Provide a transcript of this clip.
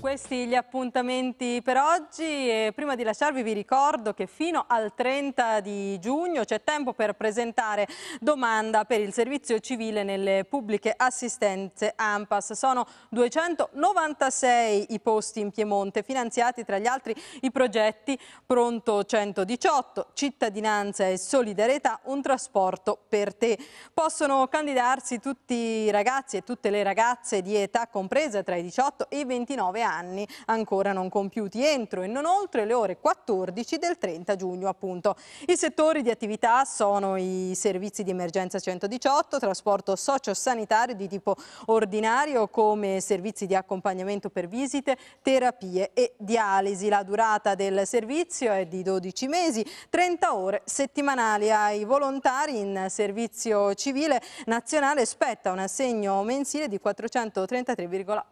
Questi gli appuntamenti per oggi e prima di lasciarvi vi ricordo che fino al 30 di giugno c'è tempo per presentare domanda per il servizio civile nelle pubbliche assistenze AMPAS. Sono 296 i posti in Piemonte finanziati tra gli altri i progetti Pronto 118, Cittadinanza e Solidarietà, un trasporto per te. Possono candidarsi tutti i ragazzi e tutte le ragazze di età compresa tra i 18 e i 29 anni anni ancora non compiuti entro e non oltre le ore 14 del 30 giugno appunto. I settori di attività sono i servizi di emergenza 118, trasporto sociosanitario di tipo ordinario come servizi di accompagnamento per visite, terapie e dialisi. La durata del servizio è di 12 mesi, 30 ore settimanali. Ai volontari in servizio civile nazionale spetta un assegno mensile di 433,80